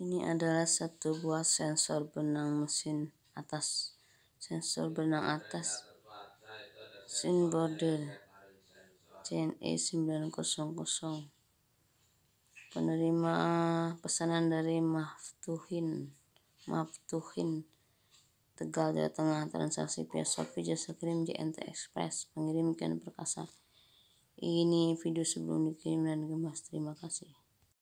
Ini adalah satu buah sensor benang mesin atas. Sensor benang atas. Sin border. CNE 900. Penerima pesanan dari Maftuhin. Maftuhin. Tegal Jawa Tengah transaksi via Shopee jasa kirim JNT Express pengirimkan perkasa ini video sebelum dikirim dan kemas terima kasih